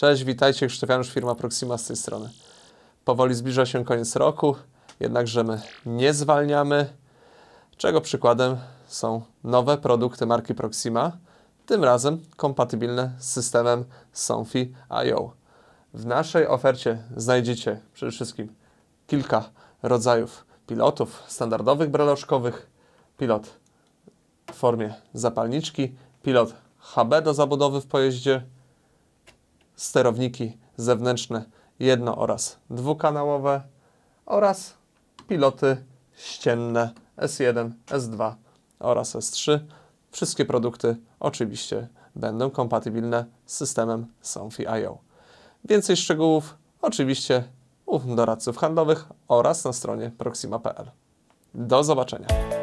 Cześć, witajcie, już firma Proxima z tej strony. Powoli zbliża się koniec roku, jednakże my nie zwalniamy, czego przykładem są nowe produkty marki Proxima, tym razem kompatybilne z systemem Sonfi IO. W naszej ofercie znajdziecie przede wszystkim kilka rodzajów pilotów standardowych breloszkowych, pilot w formie zapalniczki, pilot HB do zabudowy w pojeździe, sterowniki zewnętrzne jedno oraz dwukanałowe oraz piloty ścienne S1, S2 oraz S3. Wszystkie produkty oczywiście będą kompatybilne z systemem Somfy IO. Więcej szczegółów oczywiście u doradców handlowych oraz na stronie proxima.pl. Do zobaczenia.